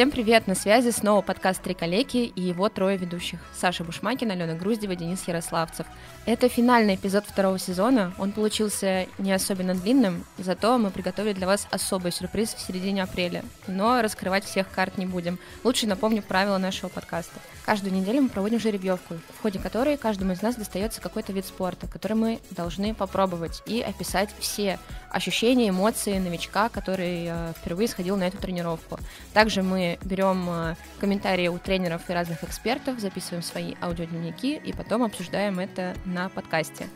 Всем привет, на связи снова подкаст «Три коллеги» и его трое ведущих. Саша Бушмакин, Алена Груздева, Денис Ярославцев. Это финальный эпизод второго сезона. Он получился не особенно длинным, зато мы приготовили для вас особый сюрприз в середине апреля. Но раскрывать всех карт не будем. Лучше напомню правила нашего подкаста. Каждую неделю мы проводим жеребьевку, в ходе которой каждому из нас достается какой-то вид спорта, который мы должны попробовать и описать все ощущения, эмоции новичка, который э, впервые сходил на эту тренировку. Также мы берем э, комментарии у тренеров и разных экспертов, записываем свои аудиодневники и потом обсуждаем это на подкасте.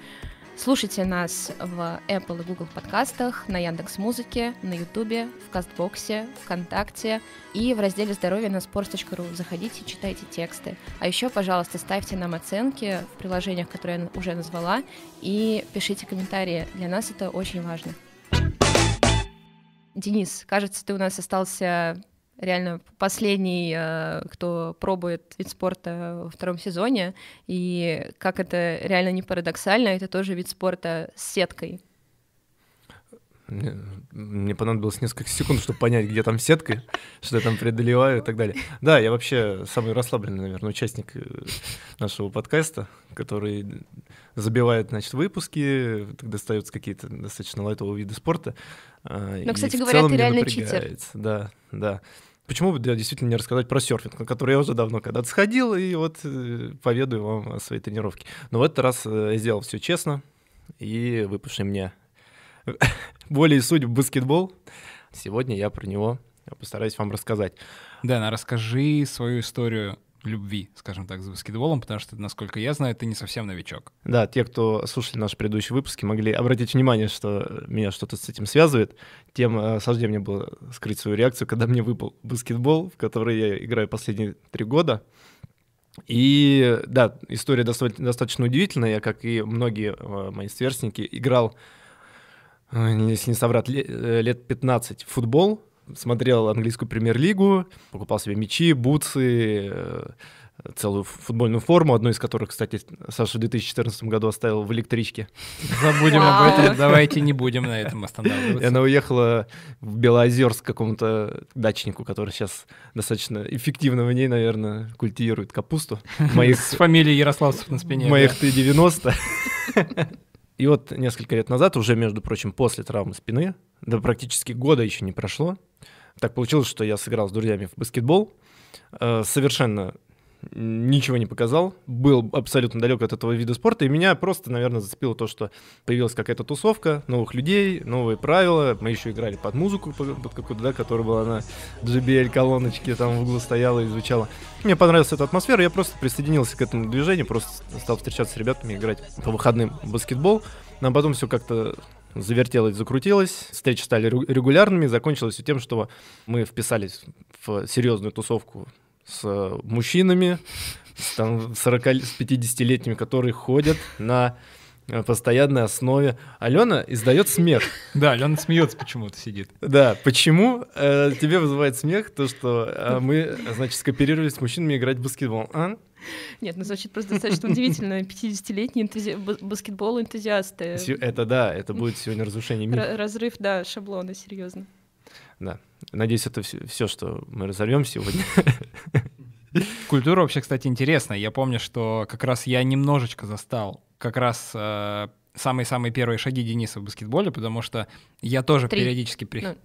Слушайте нас в Apple и Google подкастах, на Яндекс Музыке, на Ютубе, в Кастбоксе, ВКонтакте и в разделе «Здоровье» на sports.ru. Заходите, читайте тексты. А еще, пожалуйста, ставьте нам оценки в приложениях, которые я уже назвала, и пишите комментарии. Для нас это очень важно. Денис, кажется, ты у нас остался реально последний, э, кто пробует вид спорта во втором сезоне. И как это реально не парадоксально, это тоже вид спорта с сеткой. Мне, мне понадобилось несколько секунд, чтобы понять, где там сетка, что я там преодолеваю и так далее. Да, я вообще самый расслабленный, наверное, участник э, нашего подкаста, который забивает, значит, выпуски, достаются какие-то достаточно лайтового вида спорта. А, Но, кстати говоря, ты реально читер. Да, да. Почему бы да, действительно не рассказать про серфинг, на который я уже давно когда-то сходил, и вот э, поведаю вам о своей тренировке. Но в этот раз э, я сделал все честно, и выпавший мне более суть в баскетбол. Сегодня я про него постараюсь вам рассказать. Дэн, а расскажи свою историю любви, скажем так, с баскетболом, потому что, насколько я знаю, ты не совсем новичок. Да, те, кто слушали наши предыдущие выпуски, могли обратить внимание, что меня что-то с этим связывает. Тем э, сложнее мне было скрыть свою реакцию, когда мне выпал баскетбол, в который я играю последние три года. И да, история достаточно удивительная. Я, как и многие э, мои сверстники, играл если не соврат, э, лет 15 футбол, смотрел английскую премьер-лигу, покупал себе мячи, бутсы, э, целую футбольную форму, одну из которых, кстати, Саша в 2014 году оставил в электричке. Забудем об этом, давайте не будем на этом останавливаться. она уехала в Белоозерск к какому-то дачнику, который сейчас достаточно эффективно в ней, наверное, культивирует капусту. Моих... С фамилией Ярославцев на спине. Моих ты 90. И вот несколько лет назад, уже, между прочим, после травмы спины, да практически года еще не прошло, так получилось, что я сыграл с друзьями в баскетбол, э, совершенно ничего не показал, был абсолютно далек от этого вида спорта, и меня просто, наверное, зацепило то, что появилась какая-то тусовка новых людей, новые правила, мы еще играли под музыку, под какую-то, да, которая была на JBL колоночке, там в углу стояла и звучала. Мне понравилась эта атмосфера, я просто присоединился к этому движению, просто стал встречаться с ребятами, играть по выходным в баскетбол, но потом все как-то завертелось, закрутилось, встречи стали регулярными, закончилось все тем, что мы вписались в серьезную тусовку с э, мужчинами, с, там, 40, с 50-летними, которые ходят на э, постоянной основе. Алена издает смех. Да, Алена смеется почему-то сидит. Да, почему э, тебе вызывает смех то, что э, мы, значит, скооперировались с мужчинами играть в баскетбол? А? Нет, ну значит просто достаточно удивительно. 50-летние энтузи... баскетбол энтузиасты. Это да, это будет сегодня разрушение мира. Разрыв, да, шаблона, серьезно. Да. Надеюсь, это все, все что мы разорвем сегодня. Культура вообще, кстати, интересная. Я помню, что как раз я немножечко застал как раз э, самые-самые первые шаги Дениса в баскетболе, потому что я тоже Три. периодически... приходил.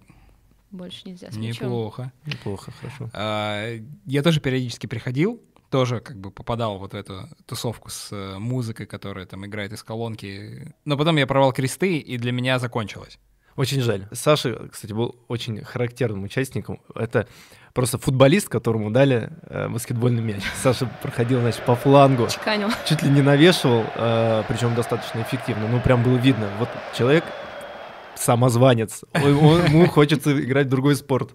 Ну, больше нельзя с Неплохо. Неплохо, хорошо. Э, я тоже периодически приходил, тоже как бы попадал вот в эту тусовку с э, музыкой, которая там играет из колонки. Но потом я провал кресты, и для меня закончилось. Очень жаль. Саша, кстати, был очень характерным участником. Это просто футболист, которому дали э, баскетбольный мяч. Саша проходил, значит, по флангу. Чеканил. Чуть ли не навешивал, э, причем достаточно эффективно. Ну, прям было видно. Вот человек самозванец. Он, он, ему хочется играть в другой спорт.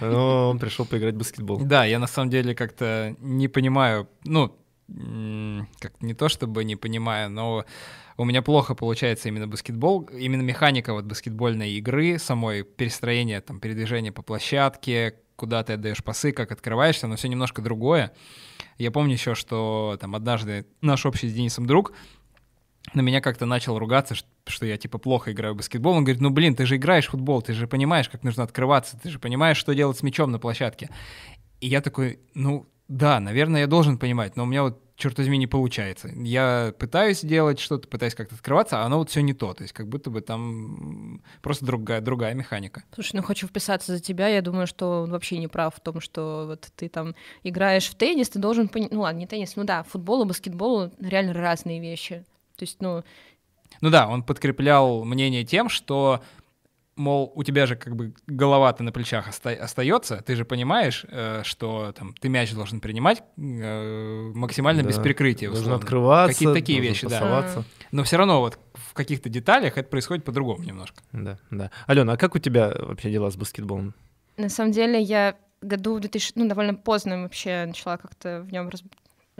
Но он пришел поиграть в баскетбол. Да, я на самом деле как-то не понимаю, ну, как не то чтобы не понимаю, но у меня плохо получается именно баскетбол, именно механика вот баскетбольной игры, самой перестроение, там, передвижение по площадке, куда ты отдаешь пасы, как открываешься, но все немножко другое. Я помню еще, что там однажды наш общий с Денисом друг на меня как-то начал ругаться, что я типа плохо играю в баскетбол. Он говорит, ну блин, ты же играешь в футбол, ты же понимаешь, как нужно открываться, ты же понимаешь, что делать с мячом на площадке. И я такой, ну да, наверное, я должен понимать, но у меня вот черт возьми, не получается. Я пытаюсь делать что-то, пытаюсь как-то открываться, а оно вот все не то. То есть как будто бы там просто другая, другая механика. Слушай, ну хочу вписаться за тебя. Я думаю, что он вообще не прав в том, что вот ты там играешь в теннис, ты должен понимать... Ну ладно, не теннис, ну да, футбол и баскетбол реально разные вещи. То есть, ну... Ну да, он подкреплял мнение тем, что мол, у тебя же как бы голова-то на плечах оста остается, ты же понимаешь, э, что там ты мяч должен принимать э, максимально да. без прикрытия. Условно. Должен открываться. Какие-то такие вещи, пасоваться. да. Но все равно вот в каких-то деталях это происходит по-другому немножко. Да, да. Алена, а как у тебя вообще дела с баскетболом? На самом деле я году в 2000, ну, довольно поздно вообще начала как-то в нем раз,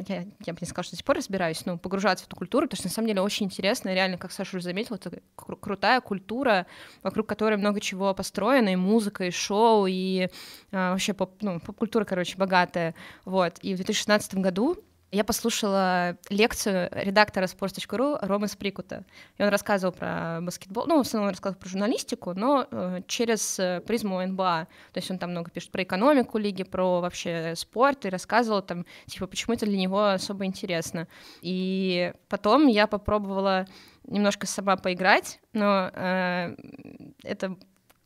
я, я бы не сказала, что до сих пор разбираюсь, но погружаться в эту культуру, потому что на самом деле очень интересно, реально, как Саша уже заметила, это кру- крутая культура, вокруг которой много чего построено, и музыка, и шоу, и а, вообще поп, ну, поп-культура, короче, богатая, вот. И в 2016 году я послушала лекцию редактора sports.ru Ромы Сприкута. И он рассказывал про баскетбол, ну, в основном он рассказывал про журналистику, но э, через э, призму НБА. То есть он там много пишет про экономику лиги, про вообще спорт, и рассказывал там, типа, почему это для него особо интересно. И потом я попробовала немножко сама поиграть, но э, это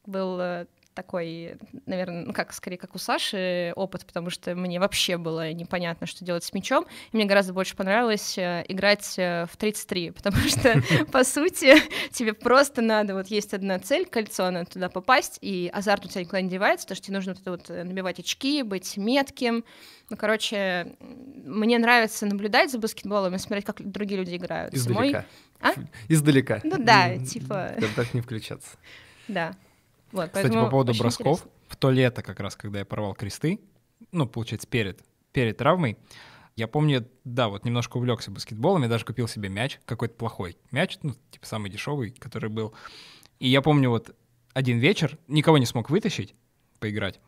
был э, такой, наверное, ну как, скорее, как у Саши опыт, потому что мне вообще было непонятно, что делать с мячом. И мне гораздо больше понравилось э, играть э, в 33, потому что, по сути, тебе просто надо, вот есть одна цель, кольцо, надо туда попасть, и азарт у тебя никуда не девается, потому что тебе нужно вот э, набивать очки, быть метким. Ну, короче, мне нравится наблюдать за баскетболом и смотреть, как другие люди играют. Издалека. Мой... А? Издалека. Ну да, типа... Там так не включаться. Да. Вот, Кстати, по поводу бросков, интересно. в то лето как раз, когда я порвал кресты, ну, получается, перед, перед травмой, я помню, да, вот немножко увлекся баскетболом, я даже купил себе мяч, какой-то плохой мяч, ну, типа самый дешевый, который был. И я помню, вот один вечер, никого не смог вытащить, поиграть.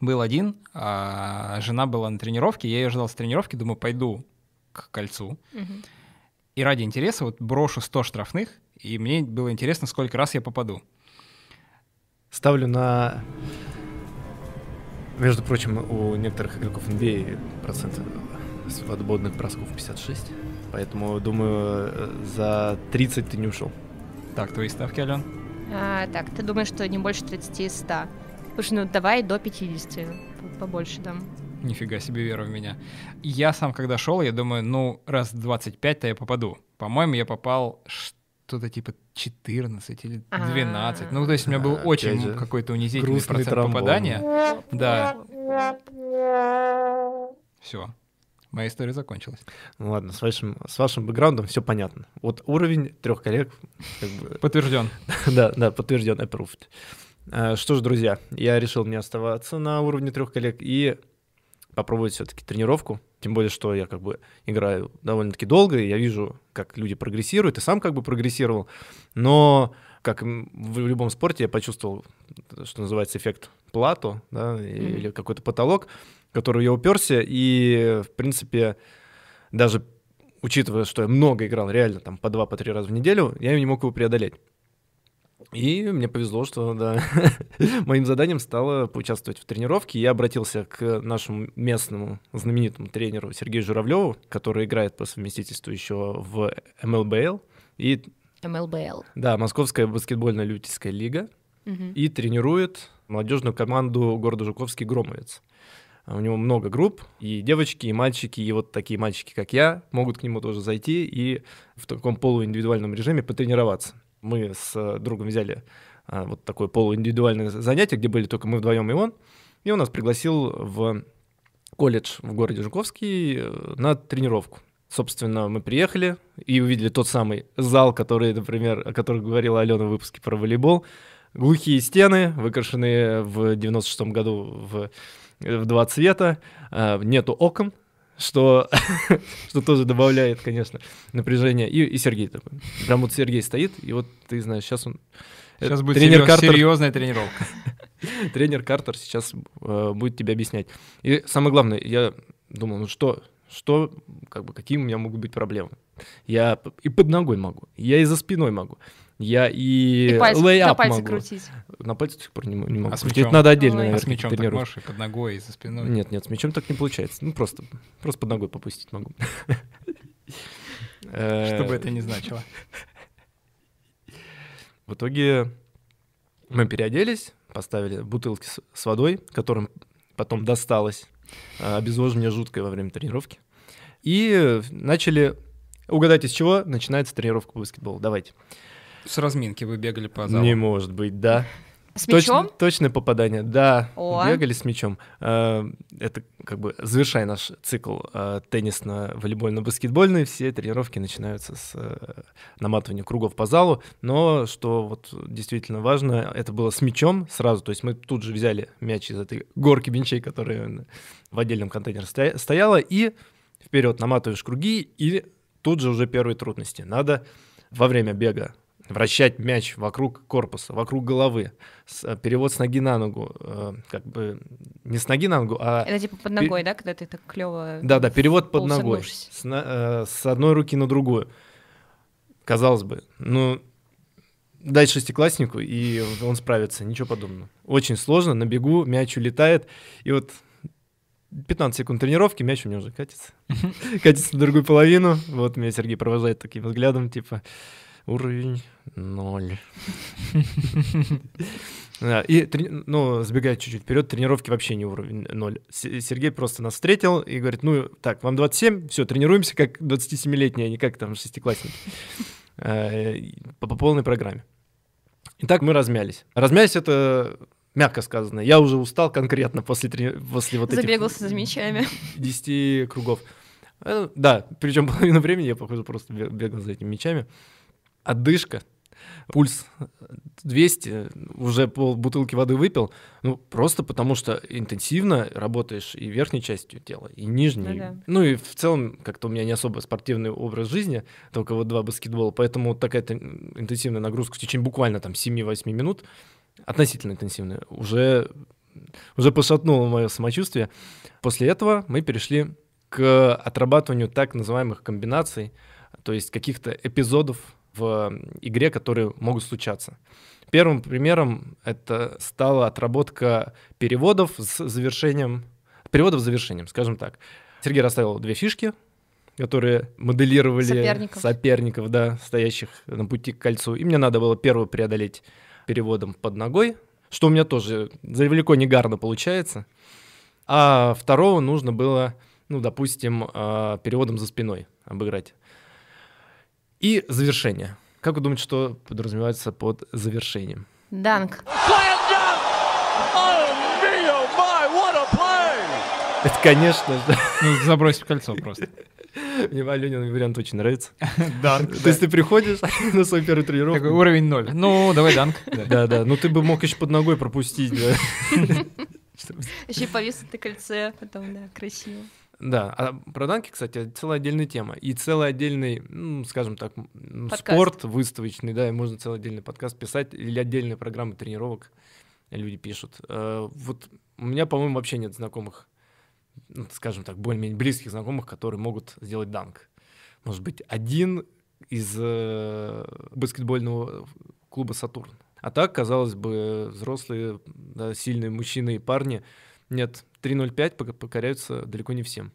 Был один, а жена была на тренировке, я ее ждал с тренировки, думаю, пойду к кольцу. Угу. И ради интереса вот брошу 100 штрафных, и мне было интересно, сколько раз я попаду. Ставлю на... Между прочим, у некоторых игроков NBA а процент свободных бросков 56. Поэтому, думаю, за 30 ты не ушел. Так, твои ставки, Ален? А, так, ты думаешь, что не больше 30 из 100. Слушай, ну давай до 50, побольше там. Нифига себе вера в меня. Я сам, когда шел, я думаю, ну, раз 25-то я попаду. По-моему, я попал, что-то типа 14 или 12. А. Ну, то есть у меня был а, очень какой-то унизительный процент попадания. Да. Все. Моя история закончилась. Ну ладно, с вашим, с вашим бэкграундом все понятно. Вот уровень трех коллег. Как бы... Подтвержден. да, да, подтвержден, approved. А, что ж, друзья, я решил не оставаться на уровне трех коллег и попробовать все-таки тренировку. Тем более, что я как бы играю довольно-таки долго, и я вижу, как люди прогрессируют, и сам как бы прогрессировал. Но как в любом спорте я почувствовал, что называется, эффект плато, да, mm-hmm. или какой-то потолок, в который я уперся, и, в принципе, даже учитывая, что я много играл, реально там по два, по три раза в неделю, я не мог его преодолеть. И мне повезло, что да, моим заданием стало поучаствовать в тренировке. Я обратился к нашему местному знаменитому тренеру Сергею Журавлеву, который играет по совместительству еще в МЛБЛ. И... МЛБЛ. Да, Московская баскетбольно-любительская лига. Угу. И тренирует молодежную команду города Жуковский «Громовец». А у него много групп, и девочки, и мальчики, и вот такие мальчики, как я, могут к нему тоже зайти и в таком полуиндивидуальном режиме потренироваться мы с э, другом взяли э, вот такое полуиндивидуальное занятие, где были только мы вдвоем и он, и он нас пригласил в колледж в городе Жуковский э, на тренировку. Собственно, мы приехали и увидели тот самый зал, который, например, о котором говорила Алена в выпуске про волейбол. Глухие стены, выкрашенные в 96-м году в, в два цвета, нету окон, что, что тоже добавляет, конечно, напряжение. И, и Сергей такой. Прям вот Сергей стоит, и вот ты знаешь, сейчас он... Э, сейчас будет тренер серьез, Картер, серьезная тренировка. тренер Картер сейчас э, будет тебе объяснять. И самое главное, я думал, ну что, что, как бы, какие у меня могут быть проблемы? Я и под ногой могу, я и за спиной могу. Я и, и лей ап могу. крутить. На пальце до сих пор не, не а могу. А с мячом? Это надо отдельно, Ой. Ну, наверное, а с мячом так можешь и под ногой, и за спиной? Нет, нет, с мячом так не получается. Ну, просто, просто под ногой попустить могу. Что бы это ни э, значило. В итоге мы переоделись, поставили бутылки с водой, которым потом досталось э, обезвоживание жуткое во время тренировки. И э, начали... Угадайте, с чего начинается тренировка по баскетболу. Давайте с разминки вы бегали по залу? Не может быть, да. С мячом? точное попадание, да. О. Бегали с мячом. А, это как бы завершая наш цикл а, теннисно-волейбольно-баскетбольный. Все тренировки начинаются с э, наматывания кругов по залу. Но что вот действительно важно, это было с мячом сразу. То есть мы тут же взяли мяч из этой горки бенчей, которая в отдельном контейнере стояла, и вперед наматываешь круги, и тут же уже первые трудности. Надо во время бега вращать мяч вокруг корпуса, вокруг головы, с, э, перевод с ноги на ногу, э, как бы не с ноги на ногу, а... Это типа под ногой, пер... да, когда ты так клево... Да-да, перевод под ногой, с, э, с одной руки на другую. Казалось бы, ну, дать шестикласснику, и он справится, ничего подобного. Очень сложно, на бегу мяч улетает, и вот 15 секунд тренировки, мяч у меня уже катится. Катится на другую половину. Вот меня Сергей провожает таким взглядом, типа, Уровень ноль. И, ну, сбегая чуть-чуть вперед, тренировки вообще не уровень ноль. Сергей просто нас встретил и говорит, ну, так, вам 27, все, тренируемся как 27-летние, а не как там шестиклассники. Э, по, по полной программе. Итак, мы размялись. Размялись — это мягко сказано. Я уже устал конкретно после, трени... после вот Забегался этих... за мячами. 10 кругов. Э, да, причем половину времени я, похоже, просто бегал за этими мячами отдышка, пульс 200, уже пол бутылки воды выпил, ну, просто потому что интенсивно работаешь и верхней частью тела, и нижней. Ну, да. ну и в целом, как-то у меня не особо спортивный образ жизни, только вот два баскетбола, поэтому вот такая интенсивная нагрузка в течение буквально там 7-8 минут, относительно интенсивная, уже, уже пошатнула мое самочувствие. После этого мы перешли к отрабатыванию так называемых комбинаций, то есть каких-то эпизодов в игре, которые могут случаться. Первым примером это стала отработка переводов с завершением, переводов с завершением, скажем так. Сергей расставил две фишки, которые моделировали соперников. соперников, да, стоящих на пути к кольцу. И мне надо было первую преодолеть переводом под ногой, что у меня тоже далеко не гарно получается. А второго нужно было, ну, допустим, а, переводом за спиной обыграть и завершение. Как вы думаете, что подразумевается под завершением? Данк. Oh, Это, конечно же. Ну, забрось в кольцо просто. Мне Аленин вариант очень нравится. Данк. То есть ты приходишь на свой первый тренировку. Такой уровень ноль. Ну, давай данк. Да-да, ну ты бы мог еще под ногой пропустить, да. Еще повис на кольце, потом, да, красиво. Да, а про данки, кстати, целая отдельная тема. И целый отдельный, ну, скажем так, ну, подкаст. спорт выставочный, да, и можно целый отдельный подкаст писать, или отдельные программы тренировок люди пишут. Э, вот у меня, по-моему, вообще нет знакомых, ну, скажем так, более-менее близких знакомых, которые могут сделать данк. Может быть, один из э, баскетбольного клуба «Сатурн». А так, казалось бы, взрослые, да, сильные мужчины и парни, нет, 3.05 покоряются далеко не всем.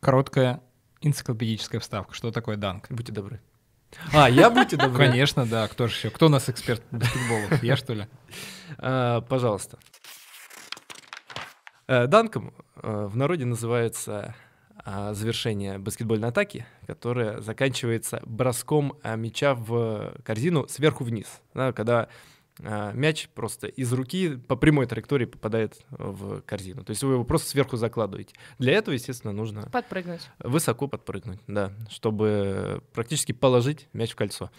Короткая энциклопедическая вставка. Что такое данк? Будьте добры. А, я будьте добры. Конечно, да. Кто же еще? Кто у нас эксперт по баскетболов? Я что ли? А, пожалуйста. Э, Данком э, в народе называется а, завершение баскетбольной атаки, которая заканчивается броском а, мяча в корзину сверху вниз, когда а, мяч просто из руки по прямой траектории попадает в корзину. То есть вы его просто сверху закладываете. Для этого, естественно, нужно... Подпрыгнуть. Высоко подпрыгнуть, да, чтобы практически положить мяч в кольцо.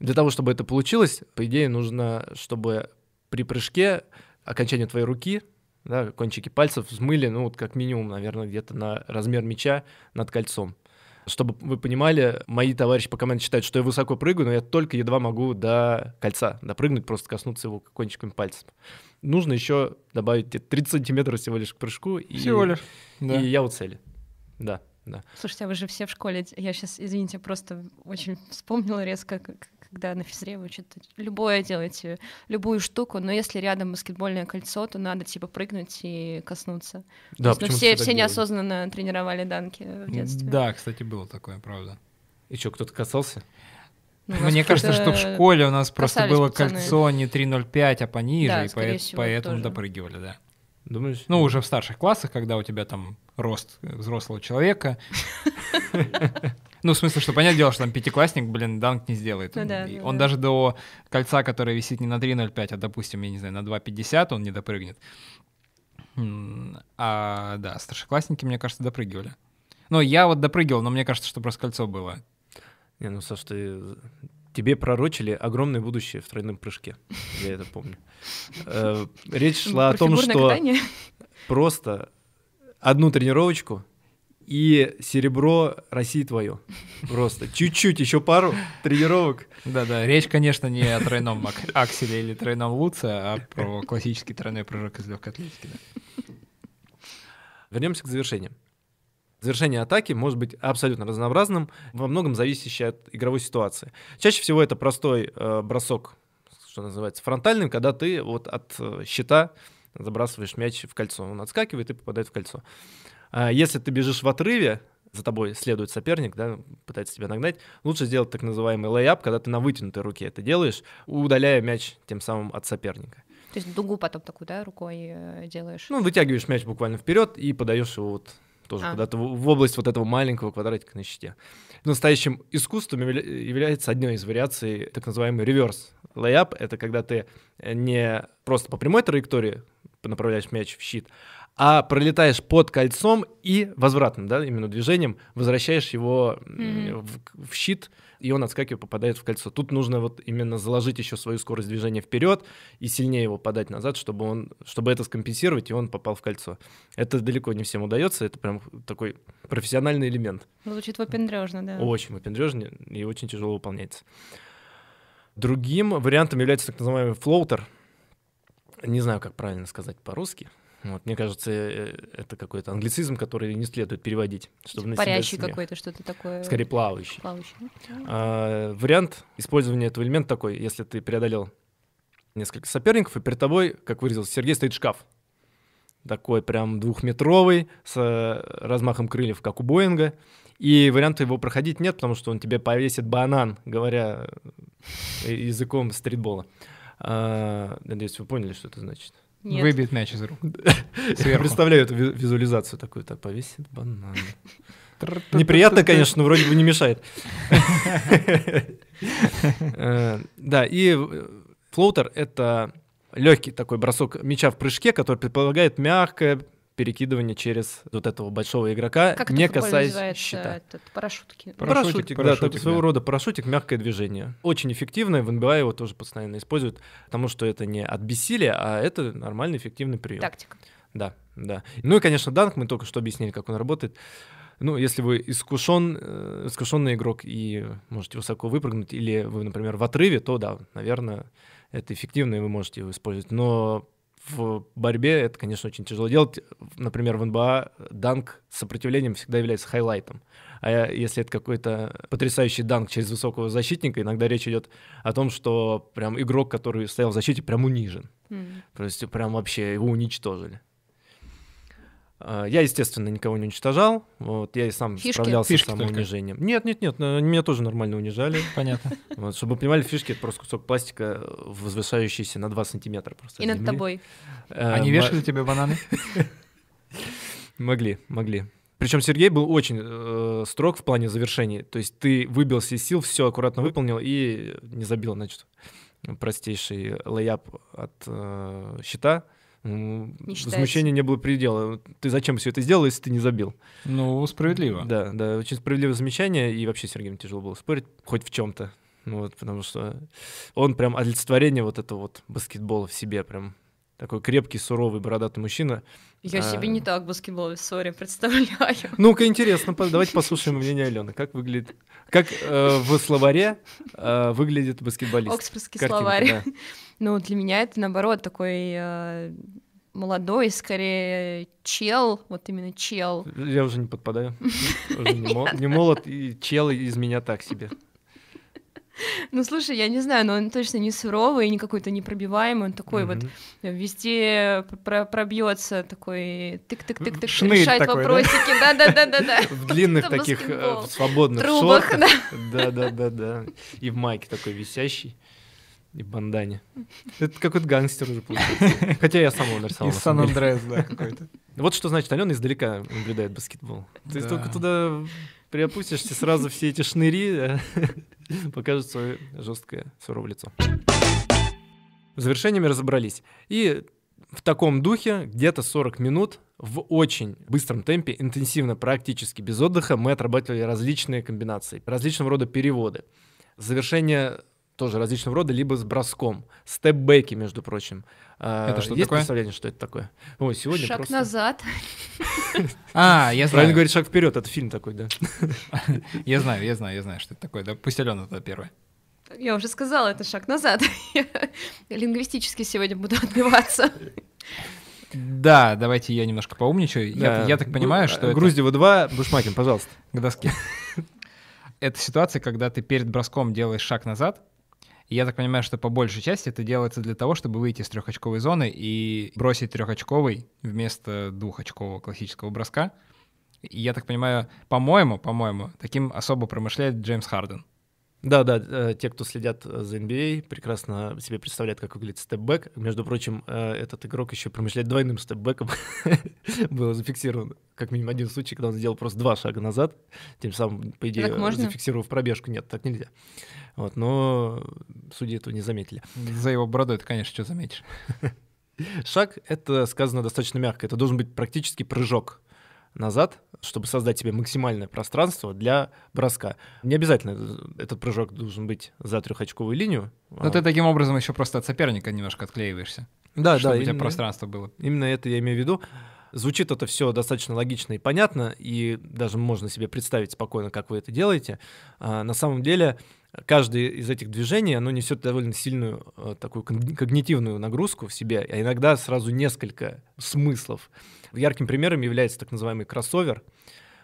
Для того, чтобы это получилось, по идее, нужно, чтобы при прыжке окончание твоей руки, да, кончики пальцев взмыли, ну, вот как минимум, наверное, где-то на размер мяча над кольцом. Чтобы вы понимали, мои товарищи по команде считают, что я высоко прыгаю, но я только едва могу до кольца допрыгнуть, просто коснуться его кончиками пальцев. Нужно еще добавить 30 сантиметров всего лишь к прыжку. И, лишь. да. и я у цели. Да. Да. Слушайте, а вы же все в школе. Я сейчас, извините, просто очень вспомнила резко, как, когда на физре вы учите, любое делаете, любую штуку, но если рядом баскетбольное кольцо, то надо типа прыгнуть и коснуться. Да, есть, ну, все, все неосознанно тренировали данки в детстве. Да, кстати, было такое, правда. И что, кто-то касался? Ну, Мне кажется, что в школе у нас просто было пацаны. кольцо не 3.05, а пониже, да, и по- поэтому тоже. допрыгивали, да. Думаешь? Ну, уже в старших классах, когда у тебя там рост э, взрослого человека. Ну, в смысле, что понятное дело, что там пятиклассник, блин, данк не сделает. Ну, он, да, ну он да. даже до кольца, которое висит не на 3.05, а, допустим, я не знаю, на 2.50 он не допрыгнет. А, да, старшеклассники, мне кажется, допрыгивали. Ну, я вот допрыгивал, но мне кажется, что просто кольцо было. Не, ну, Саш, ты тебе пророчили огромное будущее в тройном прыжке. Я это помню. Э, речь шла о том, что просто одну тренировочку и серебро России твое. Просто чуть-чуть, еще пару тренировок. Да-да, речь, конечно, не о тройном акселе или тройном луце, а про классический тройной прыжок из легкой атлетики. Вернемся к завершению. Завершение атаки может быть абсолютно разнообразным, во многом зависящее от игровой ситуации. Чаще всего это простой э, бросок, что называется, фронтальным, когда ты вот от э, щита забрасываешь мяч в кольцо. Он отскакивает и попадает в кольцо. А если ты бежишь в отрыве, за тобой следует соперник, да, пытается тебя нагнать, лучше сделать так называемый лейап, когда ты на вытянутой руке это делаешь, удаляя мяч тем самым от соперника. То есть дугу потом такую, да, рукой э, делаешь? Ну, вытягиваешь мяч буквально вперед и подаешь его вот тоже а. куда-то в, в область вот этого маленького квадратика на щите. Настоящим искусством является одной из вариаций так называемый реверс лейап. Это когда ты не просто по прямой траектории направляешь мяч в щит, а пролетаешь под кольцом и возвратным, да, именно движением возвращаешь его mm-hmm. в, в щит, и он отскакивает, попадает в кольцо. Тут нужно вот именно заложить еще свою скорость движения вперед и сильнее его подать назад, чтобы он, чтобы это скомпенсировать, и он попал в кольцо. Это далеко не всем удается, это прям такой профессиональный элемент. Звучит выпендрежно, да. Очень выпендрежно и очень тяжело выполняется. Другим вариантом является так называемый флоутер. Не знаю, как правильно сказать по-русски. Вот, мне кажется, э, это какой-то англицизм, который не следует переводить. Чтобы типа носить. Парящий какой-то, что-то такое. Скорее, плавающий. плавающий. Ну, а, вариант использования этого элемента такой, если ты преодолел несколько соперников, и перед тобой, как выразился Сергей, стоит шкаф. Такой прям двухметровый, с э, размахом крыльев, как у Боинга. И варианта его проходить нет, потому что он тебе повесит банан, говоря э, языком стритбола. А, надеюсь, вы поняли, что это значит. Нет. Выбит мяч из рук. Я представляю эту визуализацию такую, так повесит банан. Неприятно, конечно, но вроде бы не мешает. Э, да, и флоутер — это легкий такой бросок мяча в прыжке, который предполагает мягкое перекидывание через вот этого большого игрока, как не касаясь щита. Этот парашютки. Парашютик, парашютик, да, парашютик, да. своего рода парашютик, мягкое движение. Очень эффективное, в НБА его тоже постоянно используют, потому что это не от бессилия, а это нормальный эффективный прием. Тактика. Да, да. Ну и, конечно, данк, мы только что объяснили, как он работает. Ну, если вы искушен, э, искушенный игрок и можете высоко выпрыгнуть, или вы, например, в отрыве, то да, наверное, это эффективно, и вы можете его использовать. Но в борьбе это, конечно, очень тяжело делать. Например, в НБА данк с сопротивлением всегда является хайлайтом. А если это какой-то потрясающий данк через высокого защитника, иногда речь идет о том, что прям игрок, который стоял в защите, прям унижен. Mm. То есть прям вообще его уничтожили. А, я, естественно, никого не уничтожал. Вот, я и сам фишки. справлялся фишки с самоунижением. Только. Нет, нет, нет, меня тоже нормально унижали. Понятно. Вот, чтобы вы понимали, фишки это просто кусок пластика, возвышающийся на 2 сантиметра просто. И над тобой. Они э, а вешали тебе бананы? Могли, могли. Причем Сергей был очень э, строг в плане завершений. То есть ты выбился из сил, все аккуратно выполнил и не забил, значит, простейший лейап от э, щита. Ну, не не было предела. Ты зачем все это сделал, если ты не забил? Ну, справедливо. Да, да, очень справедливое замечание, и вообще с Сергеем тяжело было спорить, хоть в чем-то. Ну вот, потому что он прям олицетворение вот этого вот баскетбола в себе прям такой крепкий, суровый, бородатый мужчина. Я а... себе не так баскетболист, сори, представляю. Ну-ка, интересно, давайте послушаем мнение Алены. Как выглядит, как э, в словаре э, выглядит баскетболист? Оксфордский Картинка, словарь. Да. Ну, для меня это, наоборот, такой э, молодой, скорее, чел, вот именно чел. Я уже не подпадаю. Не молод, и чел из меня так себе. Ну, слушай, я не знаю, но он точно не суровый, не какой-то непробиваемый, он такой вот везде пробьется такой тык-тык-тык-тык, решает такой, вопросики, да-да-да-да. В длинных таких э, свободных шортах. Да-да-да-да. И в майке такой висящий. И бандане. Это какой-то гангстер уже получается. Хотя я сам его нарисовал. Из Сан-Андреас, да, какой-то. Вот что значит, Алена издалека наблюдает баскетбол. Ты только туда приопустишься, сразу все эти шныри э, покажет свое жесткое суровое лицо. В завершениями разобрались. И в таком духе где-то 40 минут в очень быстром темпе, интенсивно, практически без отдыха мы отрабатывали различные комбинации, различного рода переводы. Завершение тоже различного рода, либо с броском. Степбеки, между прочим. А, это что Есть такое? представление, что это такое? Ой, сегодня шаг просто... назад. А, я знаю. Правильно говорит шаг вперед, это фильм такой, да. Я знаю, я знаю, я знаю, что это такое. Да, пусть Алена тогда первая. Я уже сказала, это шаг назад. Я лингвистически сегодня буду отбиваться. Да, давайте я немножко поумничаю. Да. Я, я так понимаю, Гру- что... Груздева это... 2, Бушмакин, пожалуйста. К доске. Это ситуация, когда ты перед броском делаешь шаг назад, и я так понимаю, что по большей части это делается для того, чтобы выйти из трехочковой зоны и бросить трехочковый вместо двухочкового классического броска. И я так понимаю, по-моему, по-моему, таким особо промышляет Джеймс Харден. Да, да, э, те, кто следят за NBA, а, прекрасно себе представляют, как выглядит степбэк. Между прочим, э, этот игрок еще промышляет двойным степбэком. Было зафиксировано как минимум один случай, когда он сделал просто два шага назад, тем самым, по идее, зафиксировав пробежку. Нет, так нельзя. Вот, но судьи этого не заметили. За его бородой ты, конечно, что заметишь. Шаг — это сказано достаточно мягко. Это должен быть практически прыжок назад, чтобы создать себе максимальное пространство для броска. Не обязательно э, этот прыжок должен быть за трехочковую линию. Но ну, а... ты таким образом еще просто от соперника немножко отклеиваешься. Да, чтобы да. у тебя пространство было. Именно это я имею в виду. Звучит это все достаточно логично и понятно, и даже можно себе представить спокойно, как вы это делаете. А на самом деле каждое из этих движений, оно несет довольно сильную э, такую когнитивную нагрузку в себе, а иногда сразу несколько смыслов. Ярким примером является так называемый кроссовер.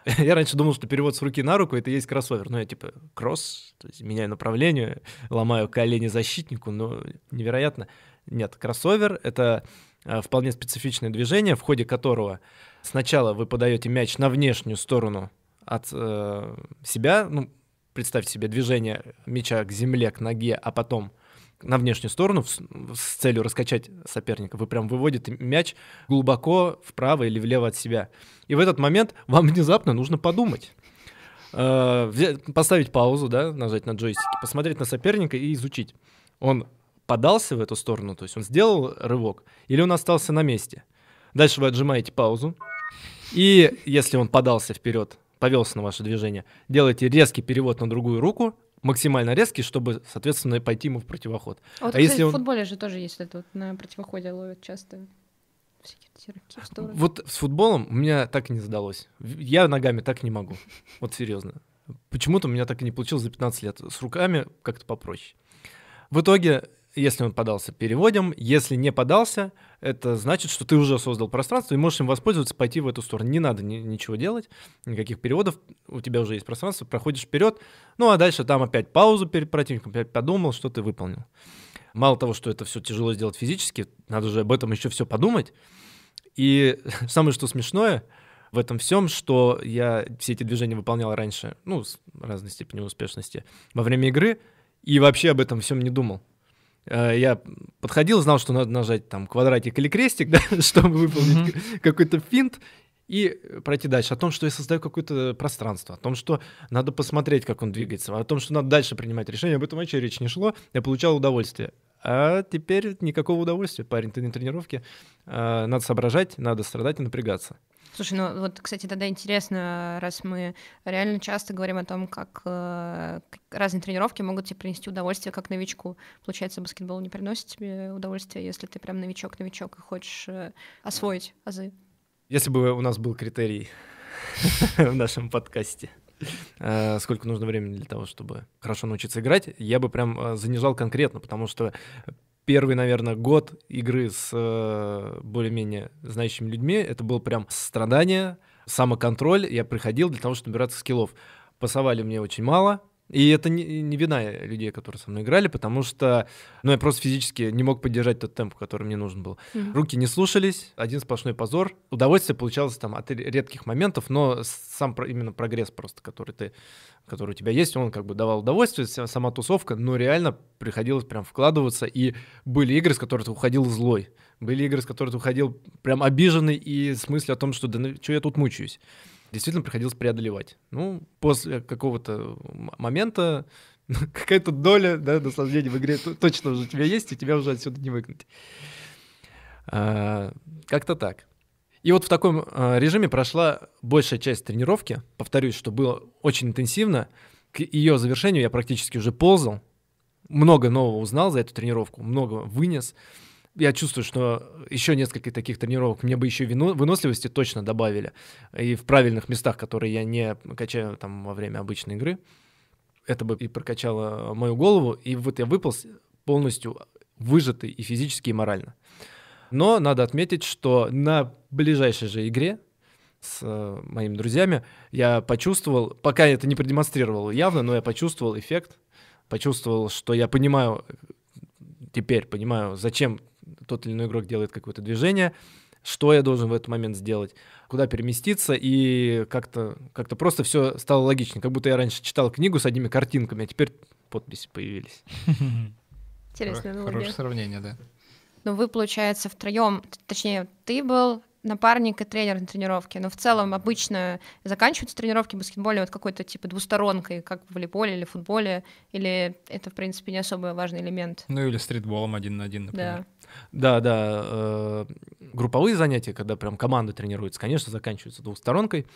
Я раньше думал, что перевод с руки на руку — это есть кроссовер. Ну, я типа кросс, то есть меняю направление, ломаю колени защитнику, но невероятно. Нет, кроссовер — это э, вполне специфичное движение, в ходе которого сначала вы подаете мяч на внешнюю сторону от э, себя, ну, представьте себе движение мяча к земле, к ноге, а потом на внешнюю сторону с целью раскачать соперника. Вы прям выводите мяч глубоко вправо или влево от себя. И в этот момент вам внезапно нужно подумать. Э, поставить паузу, да, нажать на джойстики, посмотреть на соперника и изучить. Он подался в эту сторону, то есть он сделал рывок, или он остался на месте. Дальше вы отжимаете паузу. И если он подался вперед, повелся на ваше движение, делайте резкий перевод на другую руку, максимально резкий, чтобы, соответственно, пойти ему в противоход. А, вот, а кстати, если он... в футболе же тоже есть это вот на противоходе ловят часто. Вот с футболом у меня так и не задалось. Я ногами так не могу. Вот серьезно. Почему-то у меня так и не получилось за 15 лет. С руками как-то попроще. В итоге, если он подался, переводим. Если не подался, это значит, что ты уже создал пространство и можешь им воспользоваться, пойти в эту сторону. Не надо ни, ничего делать, никаких переводов, у тебя уже есть пространство, проходишь вперед, ну а дальше там опять паузу перед противником, опять подумал, что ты выполнил. Мало того, что это все тяжело сделать физически, надо же об этом еще все подумать. И самое что смешное в этом всем, что я все эти движения выполнял раньше, ну, с разной степенью успешности во время игры, и вообще об этом всем не думал. Э, я подходил, знал, что надо нажать там квадратик или крестик, да, чтобы выполнить mm-hmm. какой-то финт и пройти дальше. О том, что я создаю какое-то пространство, о том, что надо посмотреть, как он двигается, о том, что надо дальше принимать решение, об этом вообще речь не шло, я получал удовольствие. А теперь никакого удовольствия, парень, ты на тренировке, э, надо соображать, надо страдать и напрягаться. Слушай, ну вот, кстати, тогда интересно, раз мы реально часто говорим о том, как э, разные тренировки могут тебе принести удовольствие как новичку. Получается, баскетбол не приносит тебе удовольствия, если ты прям новичок-новичок и хочешь э, освоить азы. Если бы у нас был критерий в нашем подкасте, э, сколько нужно времени для того, чтобы хорошо научиться играть, я бы прям э, занижал конкретно, потому что первый, наверное, год игры с э, более-менее знающими людьми, это было прям страдание, самоконтроль. Я приходил для того, чтобы набираться скиллов. Пасовали мне очень мало, и это не, не вина э, людей, которые со мной играли, потому что ну, я просто физически не мог поддержать тот темп, который мне нужен был. Mm-hmm. Руки не слушались, один сплошной позор. Удовольствие получалось там от редких моментов, но сам именно прогресс просто, который ты который у тебя есть, он как бы давал удовольствие, сама тусовка, но реально приходилось прям вкладываться, и были игры, с которых ты уходил злой, были игры, с которых ты уходил прям обиженный и с мыслью о том, что да, ну, что я тут мучаюсь действительно приходилось преодолевать. Ну, после какого-то момента какая-то доля да, наслаждения в игре точно уже у тебя есть, и тебя уже отсюда не выгнать. А, как-то так. И вот в таком а, режиме прошла большая часть тренировки. Повторюсь, что было очень интенсивно. К ее завершению я практически уже ползал. Много нового узнал за эту тренировку, много вынес я чувствую, что еще несколько таких тренировок мне бы еще вину, выносливости точно добавили. И в правильных местах, которые я не качаю там во время обычной игры. Это бы и прокачало мою голову. И вот я выполз полностью выжатый и физически, и морально. Но надо отметить, что на ближайшей же игре с э, моими друзьями я почувствовал, пока это не продемонстрировал явно, но я почувствовал эффект, почувствовал, что я понимаю, теперь понимаю, зачем тот или иной игрок делает какое-то движение, что я должен в этот момент сделать, куда переместиться, и как-то как просто все стало логично, как будто я раньше читал книгу с одними картинками, а теперь подписи появились. Интересно. Хорошее сравнение, да. Но ну, вы, получается, втроем, точнее, ты был, напарник и тренер на тренировке. Но в целом обычно заканчиваются тренировки в баскетболе вот какой-то типа двусторонкой, как в волейболе или футболе, или это, в принципе, не особо важный элемент. Ну или стритболом один на один, например. Да, да. да э, групповые занятия, когда прям команда тренируется, конечно, заканчиваются двухсторонкой.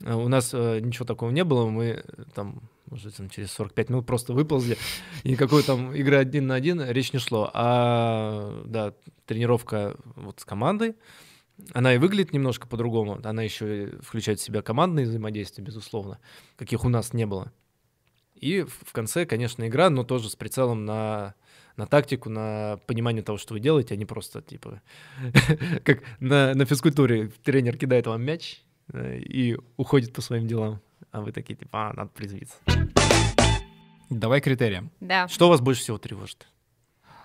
Э, у нас э, ничего такого не было, мы э, там может, там, через 45 минут просто выползли, и никакой там игры один на один речь не шло. А, да, тренировка вот с командой, она и выглядит немножко по-другому. Она еще включает в себя командные взаимодействия, безусловно, каких у нас не было. И в конце, конечно, игра, но тоже с прицелом на, на тактику, на понимание того, что вы делаете, а не просто, типа, как на, на физкультуре тренер кидает вам мяч э, и уходит по своим делам, а вы такие, типа, а, надо призвиться. Давай критериям. Да. Что вас больше всего тревожит?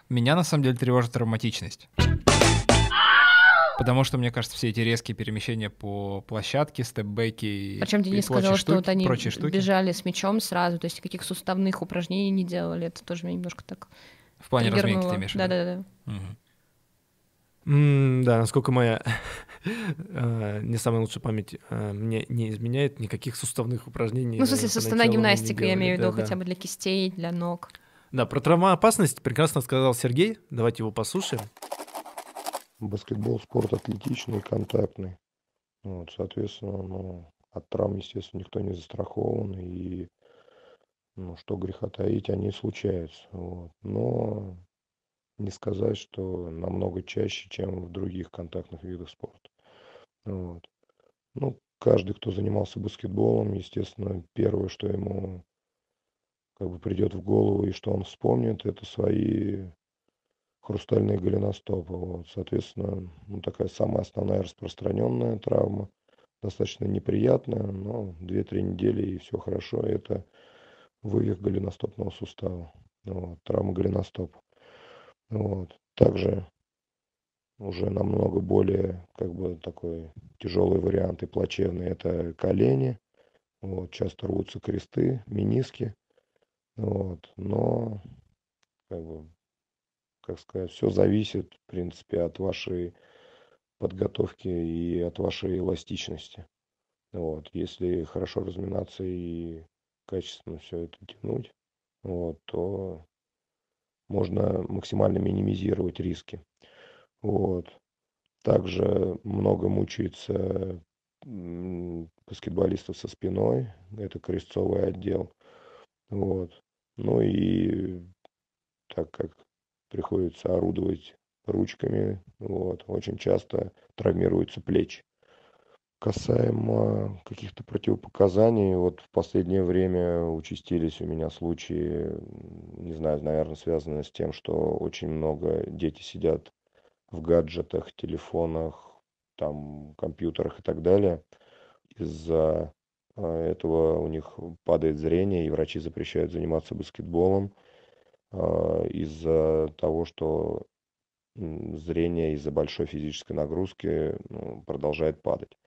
Меня, на самом деле, тревожит травматичность. Потому что, мне кажется, все эти резкие перемещения по площадке, степбеки... Причем Денис сказал, что штуки, вот они штуки. бежали с мячом сразу, то есть никаких суставных упражнений не делали. Это тоже меня немножко так В плане разминки ты имеешь Да-да-да. Угу. Mm, да, насколько моя э, не самая лучшая память э, мне не изменяет, никаких суставных упражнений. Ну, в смысле, суставная гимнастика, я имею в виду, хотя бы для кистей, для ног. Да, про травмоопасность прекрасно сказал Сергей. Давайте его послушаем баскетбол спорт атлетичный, контактный. Вот, соответственно, ну, от травм, естественно, никто не застрахован. И, ну, что греха таить, они случаются. Вот. Но не сказать, что намного чаще, чем в других контактных видах спорта. Вот. Ну, каждый, кто занимался баскетболом, естественно, первое, что ему как бы придет в голову и что он вспомнит, это свои хрустальные голеностопы. Вот. Соответственно, ну, такая самая основная распространенная травма, достаточно неприятная, но 2-3 недели и все хорошо. Это вывих голеностопного сустава, вот, травма голеностопа. Вот. Также уже намного более как бы такой тяжелый вариант и плачевный это колени вот, часто рвутся кресты миниски вот, но как бы как сказать, все зависит, в принципе, от вашей подготовки и от вашей эластичности. Вот. Если хорошо разминаться и качественно все это тянуть, вот, то можно максимально минимизировать риски. Вот. Также много мучается баскетболистов со спиной. Это крестцовый отдел. Вот. Ну и так как приходится орудовать ручками, вот, очень часто травмируются плечи. Касаемо каких-то противопоказаний, вот в последнее время участились у меня случаи, не знаю, наверное, связанные с тем, что очень много дети сидят в гаджетах, телефонах, там, компьютерах и так далее. Из-за э, этого у них падает зрение, и врачи запрещают заниматься баскетболом – а, из-за того, что зрение из-за большой физической нагрузки ну, продолжает падать.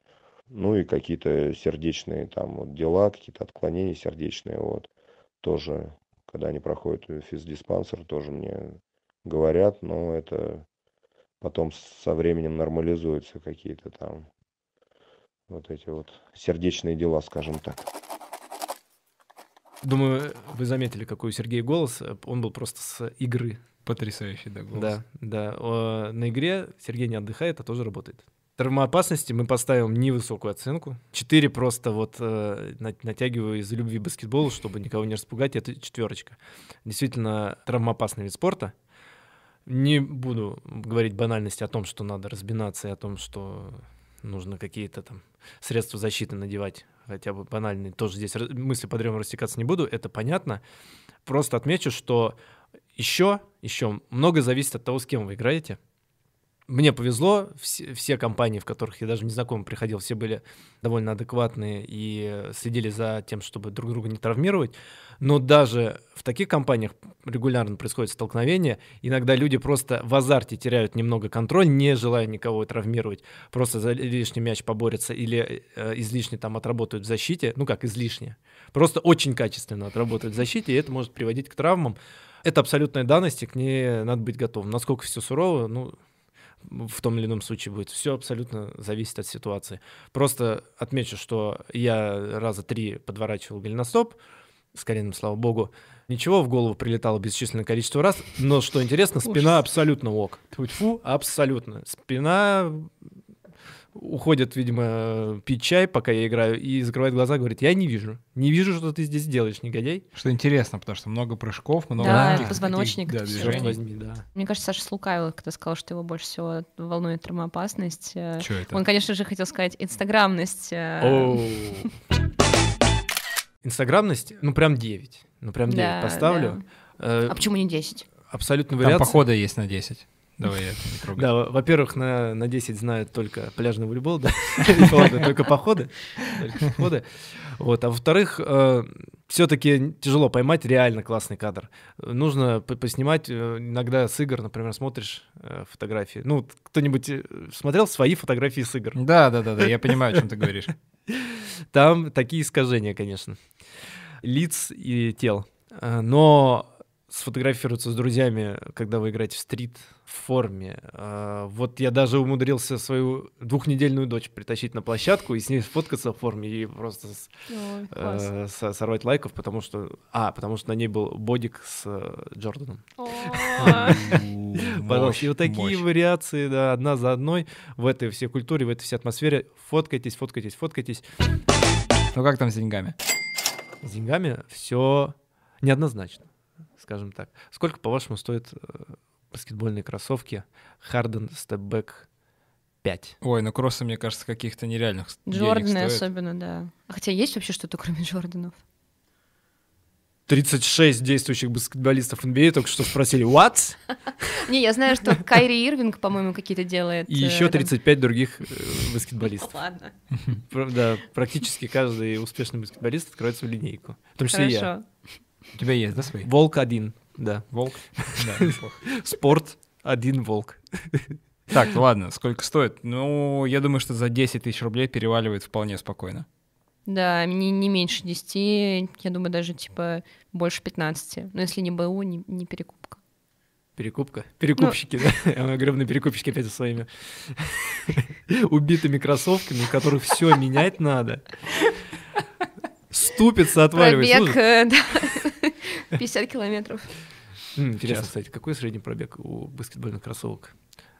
Ну и какие-то сердечные там вот дела, какие-то отклонения сердечные, вот, тоже, когда они проходят физдиспансер, тоже мне говорят, но это потом со временем нормализуются какие-то там вот эти вот сердечные дела, скажем так. Думаю, вы заметили, какой у Сергея голос. Он был просто с игры. Потрясающий, да, голос. Да, да. На игре Сергей не отдыхает, а тоже работает. Травмоопасности мы поставим невысокую оценку. Четыре просто вот э, натягиваю из-за любви баскетболу, чтобы никого не распугать. Это четверочка. Действительно травмоопасный вид спорта. Не буду говорить банальности о том, что надо разбинаться и о том, что нужно какие-то там средства защиты надевать хотя бы банальный, тоже здесь мысли по древу растекаться не буду, это понятно. Просто отмечу, что еще, еще много зависит от того, с кем вы играете, мне повезло, все, все компании, в которых я даже не приходил, все были довольно адекватные и следили за тем, чтобы друг друга не травмировать. Но даже в таких компаниях регулярно происходит столкновение. Иногда люди просто в азарте теряют немного контроль, не желая никого травмировать. Просто за лишний мяч поборются или э, излишне там отработают в защите. Ну как излишне. Просто очень качественно отработают в защите, и это может приводить к травмам. Это абсолютная данность, и к ней надо быть готовым. Насколько все сурово, ну, в том или ином случае будет. Все абсолютно зависит от ситуации. Просто отмечу, что я раза три подворачивал голеностоп, с коленом, слава богу. Ничего в голову прилетало бесчисленное количество раз, но что интересно, спина абсолютно ок. фу абсолютно. Спина уходит, видимо, пить чай, пока я играю, и закрывает глаза, говорит, я не вижу. Не вижу, что ты здесь делаешь, негодяй. Что интересно, потому что много прыжков, много... Да, таких, позвоночник. Таких, да, движений. Возьми, да. Мне кажется, Саша слукавил, когда сказал, что его больше всего волнует термоопасность. Э, что это? Он, конечно же, хотел сказать инстаграмность. Э. Инстаграмность, ну прям 9. Ну прям 9 поставлю. Э, а почему не 10? Абсолютно вариант. Там похода есть на 10. Давай я не трогай. Да, во-первых, на, на 10 знают только пляжный волейбол, да, только походы, только походы. Вот, а во-вторых, э, все-таки тяжело поймать реально классный кадр. Нужно поснимать э, иногда с игр, например, смотришь э, фотографии. Ну, кто-нибудь смотрел свои фотографии с игр? Да, да, да, да, я понимаю, о чем ты говоришь. Там такие искажения, конечно, лиц и тел. Но сфотографироваться с друзьями, когда вы играете в стрит в форме. А, вот я даже умудрился свою двухнедельную дочь притащить на площадку и с ней сфоткаться в форме и просто с, Ой, э, сорвать лайков, потому что... А, потому что на ней был бодик с э, Джорданом. Пожалуйста, и вот такие вариации, да, одна за одной в этой всей культуре, в этой всей атмосфере. Фоткайтесь, фоткайтесь, фоткайтесь. Ну как там с деньгами? С деньгами все неоднозначно скажем так. Сколько, по-вашему, стоят э, баскетбольные кроссовки Harden Step Back 5? Ой, ну кроссы, мне кажется, каких-то нереальных Джорданы особенно, да. А хотя есть вообще что-то, кроме Джорданов? 36 действующих баскетболистов NBA а только что спросили «What?». Не, я знаю, что Кайри Ирвинг, по-моему, какие-то делает. И э, еще 35 других э, баскетболистов. Ладно. Да, практически каждый успешный баскетболист откроет в линейку. В том числе я. У тебя есть, да, свои? Волк один, да. Волк? Да, Спорт один волк. Так, ну ладно, сколько стоит? Ну, я думаю, что за 10 тысяч рублей переваливает вполне спокойно. Да, не, не меньше 10, я думаю, даже типа больше 15. Но если не БУ, не, не перекупка. Перекупка? Перекупщики, ну... да? Гребные перекупщики опять со своими убитыми кроссовками, которых все менять надо. Ступица отваливается. Пробег, э, да. 50 километров. Интересно, кстати, какой средний пробег у баскетбольных кроссовок?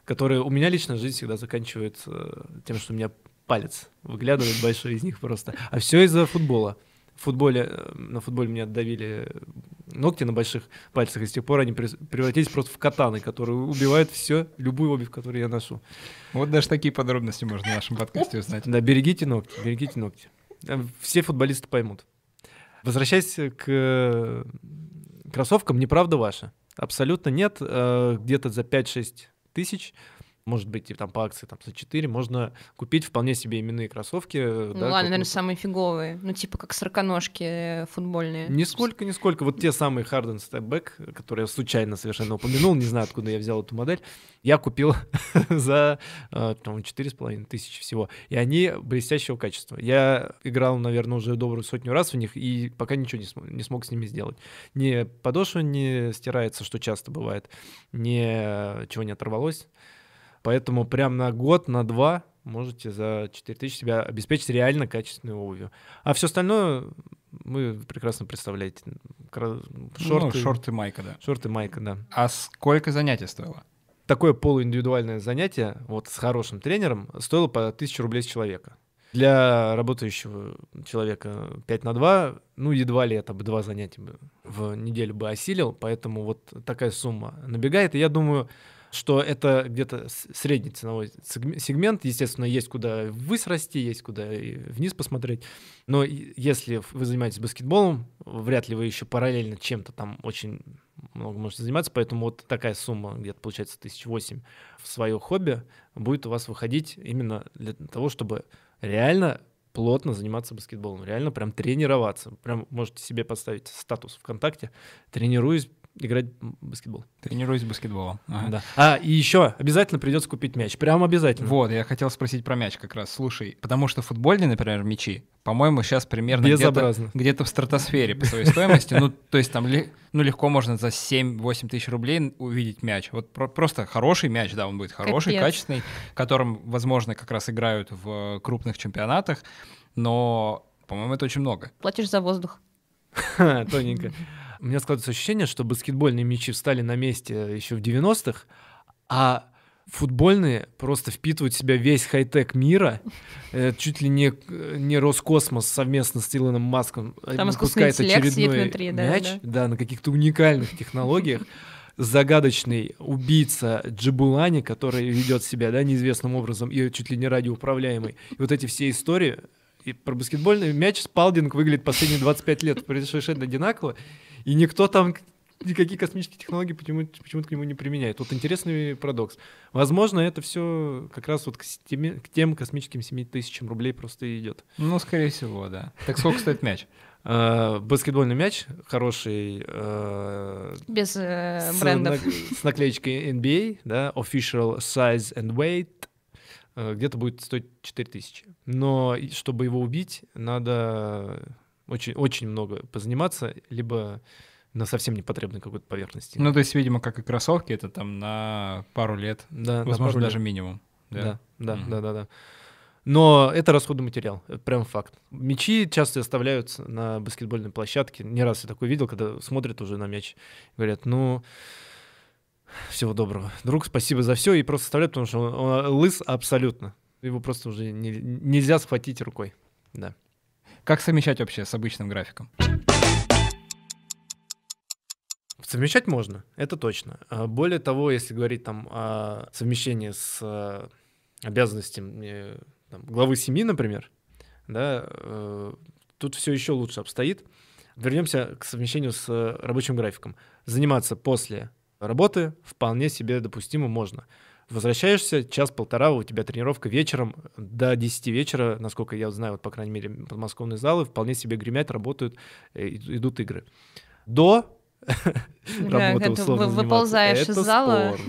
Которые у меня лично жизнь всегда заканчивается э, тем, что у меня палец выглядывает большой из них просто. А все из-за футбола. В футболе, э, на футболе меня отдавили э, ногти на больших пальцах, и с тех пор они превратились просто в катаны, которые убивают все, любую обувь, которую я ношу. Вот даже такие подробности можно в нашем подкасте узнать. Да, берегите ногти, берегите ногти. Все футболисты поймут. Возвращаясь к э, кроссовкам, неправда ваша. Абсолютно нет. Э, где-то за 5-6 тысяч может быть, и там по акции там, за 4 можно купить вполне себе именные кроссовки. Э, ну да, ладно, наверное, самые фиговые. Ну, типа как сороконожки э, футбольные. Нисколько, нисколько. Вот те самые Harden Step Back, которые я случайно совершенно упомянул, не знаю, откуда я взял эту модель, я купил за, э, там, 4,5 тысячи всего. И они блестящего качества. Я играл, наверное, уже добрую сотню раз в них, и пока ничего не, см- не смог с ними сделать. Ни подошва не стирается, что часто бывает, ни чего не оторвалось. Поэтому прям на год, на два можете за 4000 себя обеспечить реально качественную обувью. А все остальное мы прекрасно представляете. Ну, шорты, ну, шорты майка, да. Шорты майка, да. А сколько занятий стоило? Такое полуиндивидуальное занятие вот с хорошим тренером стоило по 1000 рублей с человека. Для работающего человека 5 на 2, ну, едва ли это бы два занятия бы в неделю бы осилил, поэтому вот такая сумма набегает. И я думаю, что это где-то средний ценовой сегмент. Естественно, есть куда высрасти, есть куда вниз посмотреть. Но если вы занимаетесь баскетболом, вряд ли вы еще параллельно чем-то там очень много можете заниматься, поэтому вот такая сумма, где-то получается 1008 в свое хобби, будет у вас выходить именно для того, чтобы реально плотно заниматься баскетболом, реально прям тренироваться. Прям можете себе поставить статус ВКонтакте, тренируюсь играть в баскетбол. Тренируюсь баскетболом. Ага. Да. А, и еще обязательно придется купить мяч. Прям обязательно. Вот, я хотел спросить про мяч как раз. Слушай, потому что футбольные, например, мячи, по-моему, сейчас примерно где-то, где в стратосфере по своей стоимости. Ну, то есть там ну, легко можно за 7-8 тысяч рублей увидеть мяч. Вот просто хороший мяч, да, он будет хороший, качественный, которым, возможно, как раз играют в э, крупных чемпионатах, но, по-моему, это очень много. Платишь за воздух. Тоненько у меня складывается ощущение, что баскетбольные мячи встали на месте э, еще в 90-х, а футбольные просто впитывают в себя весь хай-тек мира, чуть ли не, э, не Роскосмос совместно с Илоном Маском э, Там выпускает очередной внутри, да, мяч да. Да, на каких-то уникальных технологиях. Загадочный убийца Джибулани, который ведет себя да, неизвестным образом и чуть ли не радиоуправляемый. И вот эти все истории и про баскетбольный мяч Спалдинг выглядит последние 25 лет совершенно одинаково. И никто там никакие космические технологии почему-то почему к нему не применяет. Тут интересный парадокс. Возможно, это все как раз вот к, теме, к тем космическим 7 тысячам рублей просто идет. Ну, скорее всего, да. Так сколько стоит мяч? А, баскетбольный мяч хороший. А, Без э, брендов. С наклеечкой NBA, да, official size and weight. Э, где-то будет стоить 4000. Но чтобы его убить, надо очень, очень много позаниматься, либо на совсем непотребной какой-то поверхности. Ну, то есть, видимо, как и кроссовки, это там на пару лет, да, возможно, пару даже лет. минимум. Да, да, да, угу. да, да, да. Но это расходный материал, это прям факт. Мечи часто оставляются на баскетбольной площадке. Не раз я такой видел, когда смотрят уже на мяч, говорят, ну, всего доброго. Друг, спасибо за все. И просто оставляют, потому что он, он лыс абсолютно. Его просто уже не, нельзя схватить рукой. Да. Как совмещать вообще с обычным графиком? Совмещать можно, это точно. А, более того, если говорить там о совмещении с э, обязанностями э, там, главы семьи, например, да, э, тут все еще лучше обстоит. Вернемся к совмещению с рабочим графиком. Заниматься после работы вполне себе допустимо можно. Возвращаешься, час-полтора, у тебя тренировка вечером до 10 вечера, насколько я знаю, вот, по крайней мере, подмосковные залы вполне себе гремят, работают, э, идут игры. До работы условно Выползаешь из зала.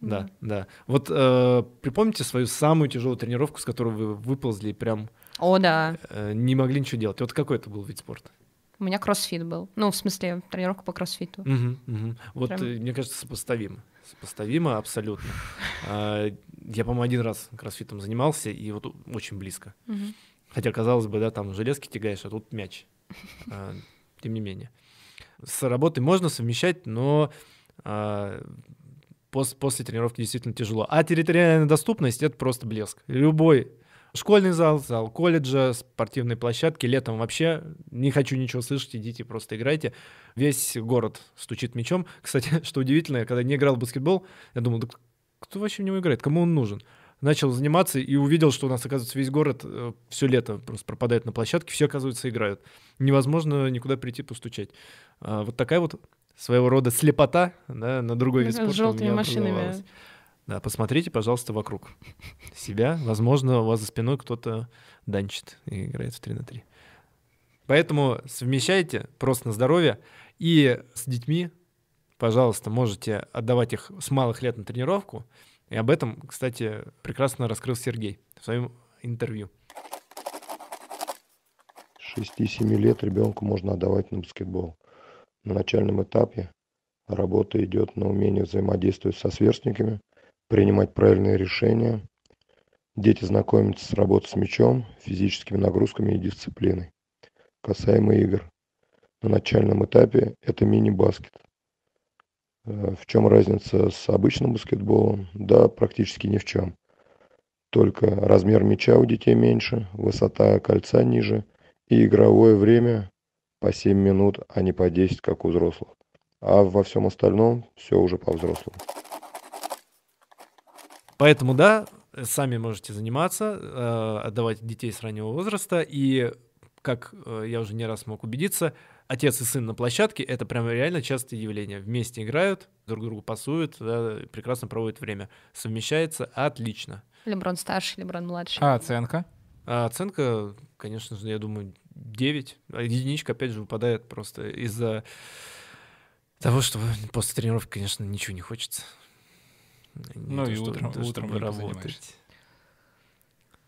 Да, да. Вот э, припомните свою самую тяжелую тренировку, с которой вы выползли прям... О, да. Э, не могли ничего делать. Вот какой это был вид спорта? У меня кроссфит был. Ну, в смысле, тренировка по кроссфиту. Угу, угу. Вот, Прям... мне кажется, сопоставимо сопоставимо абсолютно. А, я, по-моему, один раз кроссфитом занимался, и вот очень близко. Хотя, казалось бы, да, там железки тягаешь, а тут мяч. А, тем не менее. С работой можно совмещать, но а, после, после тренировки действительно тяжело. А территориальная доступность — это просто блеск. Любой Школьный зал, зал колледжа, спортивные площадки. Летом вообще не хочу ничего слышать, идите просто играйте. Весь город стучит мячом. Кстати, что удивительно, я когда не играл в баскетбол, я думал, да кто вообще в него играет, кому он нужен? начал заниматься и увидел, что у нас, оказывается, весь город э, все лето просто пропадает на площадке, все, оказывается, играют. Невозможно никуда прийти постучать. А, вот такая вот своего рода слепота да, на другой вид спорта. С желтыми машинами. Да, посмотрите, пожалуйста, вокруг себя. Возможно, у вас за спиной кто-то данчит и играет в 3 на 3. Поэтому совмещайте просто на здоровье. И с детьми, пожалуйста, можете отдавать их с малых лет на тренировку. И об этом, кстати, прекрасно раскрыл Сергей в своем интервью. 6-7 лет ребенку можно отдавать на баскетбол. На начальном этапе работа идет на умение взаимодействовать со сверстниками – принимать правильные решения. Дети знакомятся с работой с мячом, физическими нагрузками и дисциплиной. Касаемо игр. На начальном этапе это мини-баскет. Э, в чем разница с обычным баскетболом? Да, практически ни в чем. Только размер мяча у детей меньше, высота кольца ниже и игровое время по 7 минут, а не по 10, как у взрослых. А во всем остальном все уже по-взрослому. Поэтому, да, сами можете заниматься, э, отдавать детей с раннего возраста. И, как э, я уже не раз мог убедиться, отец и сын на площадке — это прям реально частое явление. Вместе играют, друг другу пасуют, да, прекрасно проводят время. Совмещается отлично. Леброн старший, Леброн младший. А оценка? А оценка, конечно же, я думаю, 9. А единичка, опять же, выпадает просто из-за того, что после тренировки, конечно, ничего не хочется ну и утром, то, утром чтобы работать.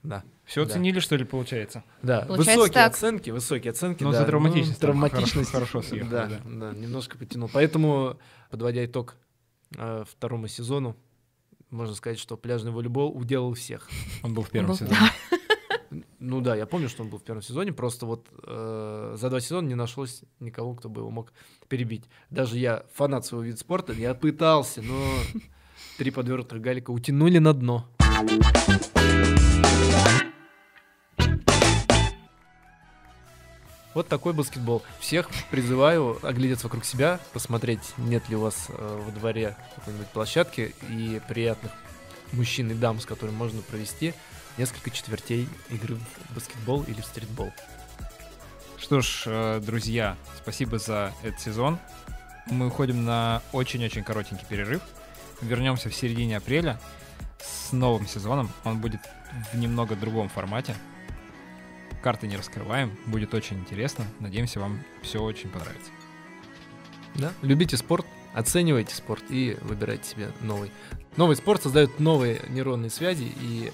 Да. Все да. оценили, что ли, получается? Да. Получается высокие так. оценки, высокие оценки. Но ну, да. за ну, травматичность. Ну, травматичность. Хорошо, хорошо съехал, да, да. да, немножко потянул. Поэтому, подводя итог э, второму сезону, можно сказать, что пляжный волейбол уделал всех. Он был в первом был, сезоне. Ну да, я помню, что он был в первом сезоне, просто вот э, за два сезона не нашлось никого, кто бы его мог перебить. Даже я фанат своего вида спорта, я пытался, но Три подвертых галика утянули на дно. Вот такой баскетбол. Всех призываю оглядеться вокруг себя, посмотреть, нет ли у вас э, во дворе какой-нибудь площадки и приятных мужчин и дам, с которыми можно провести несколько четвертей игры в баскетбол или в стритбол. Что ж, э, друзья, спасибо за этот сезон. Мы уходим на очень-очень коротенький перерыв вернемся в середине апреля с новым сезоном. Он будет в немного другом формате. Карты не раскрываем. Будет очень интересно. Надеемся, вам все очень понравится. Да, любите спорт, оценивайте спорт и выбирайте себе новый. Новый спорт создает новые нейронные связи, и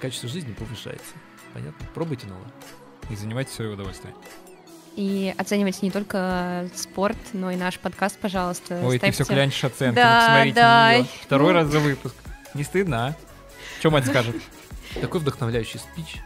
качество жизни повышается. Понятно? Пробуйте новое. И занимайтесь в свое удовольствие и оценивайте не только спорт, но и наш подкаст, пожалуйста. Ой, ставьте... ты все клянчишь оценки, да, смотрите да. нее. Второй ну. раз за выпуск. Не стыдно, а? Что мать скажет? Такой вдохновляющий спич.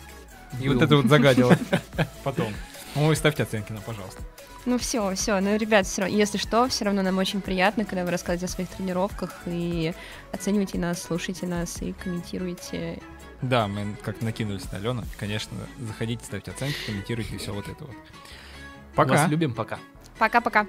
И вот это вот загадило. Потом. Ой, ставьте оценки нам, пожалуйста. Ну все, все. Ну, ребят, все равно, если что, все равно нам очень приятно, когда вы рассказываете о своих тренировках и оценивайте нас, слушайте нас и комментируете. Да, мы как накинулись на Алену. Конечно, заходите, ставьте оценки, комментируйте все вот это вот. Пока. Вас любим, пока. Пока-пока.